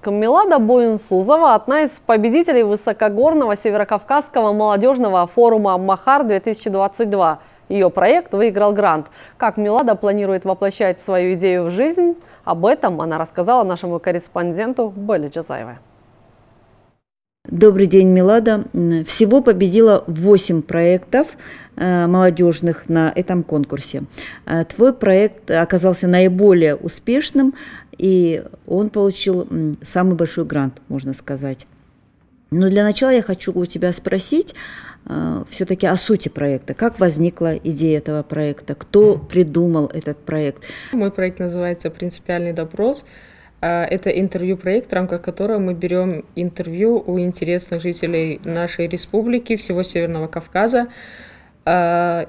Оренбургском. Милада Боинсузова – одна из победителей высокогорного северокавказского молодежного форума «Махар-2022». Ее проект выиграл грант. Как Милада планирует воплощать свою идею в жизнь, об этом она рассказала нашему корреспонденту Белли Джазаевой. Добрый день, Милада. Всего победило 8 проектов э, молодежных на этом конкурсе. Э, твой проект оказался наиболее успешным, и он получил самый большой грант, можно сказать. Но для начала я хочу у тебя спросить э, все-таки о сути проекта. Как возникла идея этого проекта? Кто придумал этот проект? Мой проект называется «Принципиальный допрос». А, это интервью-проект, в рамках которого мы берем интервью у интересных жителей нашей республики, всего Северного Кавказа. А,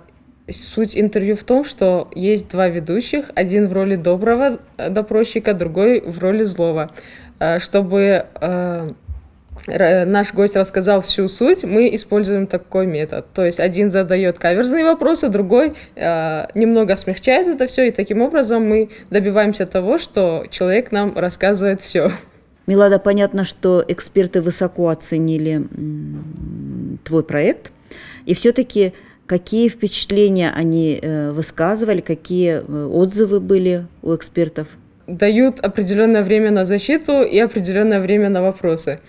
суть интервью в том, что есть два ведущих, один в роли доброго э, допросчика, другой в роли злого, а, чтобы наш гость рассказал всю суть, мы используем такой метод. То есть один задает каверзные вопросы, другой э, немного смягчает это все, и таким образом мы добиваемся того, что человек нам рассказывает все. Милада, понятно, что эксперты высоко оценили твой проект, и все-таки какие впечатления они э, высказывали, какие э, отзывы были у экспертов? Дают определенное время на защиту и определенное время на вопросы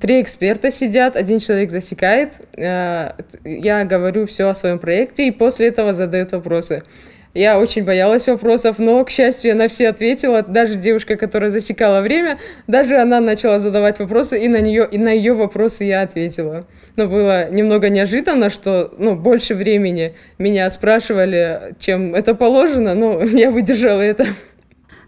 три эксперта сидят, один человек засекает, э, я говорю все о своем проекте, и после этого задают вопросы. Я очень боялась вопросов, но, к счастью, она все ответила. Даже девушка, которая засекала время, даже она начала задавать вопросы, и на, нее, и на ее вопросы я ответила. Но было немного неожиданно, что ну, больше времени меня спрашивали, чем это положено, но я выдержала это.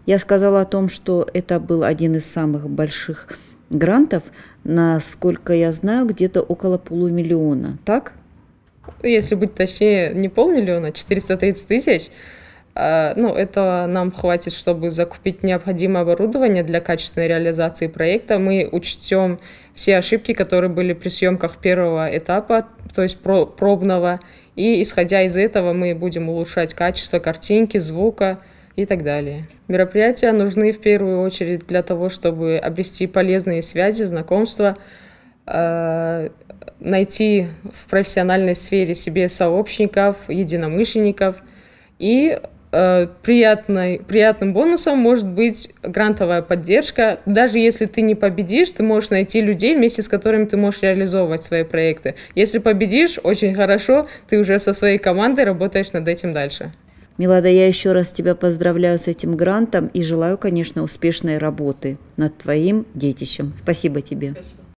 Я сказала о том, что это был один из самых больших Грантов, насколько я знаю, где-то около полумиллиона, так? Если быть точнее, не полмиллиона, 430 а тысяч. А, ну, это нам хватит, чтобы закупить необходимое оборудование для качественной реализации проекта. Мы учтем все ошибки, которые были при съемках первого этапа, то есть пробного, и исходя из этого мы будем улучшать качество картинки, звука, и так далее. Мероприятия нужны в первую очередь для того, чтобы обрести полезные связи, знакомства, э, найти в профессиональной сфере себе сообщников, единомышленников. И э, приятной, приятным бонусом может быть грантовая поддержка. Даже если ты не победишь, ты можешь найти людей, вместе с которыми ты можешь реализовывать свои проекты. Если победишь, очень хорошо, ты уже со своей командой работаешь над этим дальше. Милада, я еще раз тебя поздравляю с этим грантом и желаю, конечно, успешной работы над твоим детищем. Спасибо тебе. Спасибо.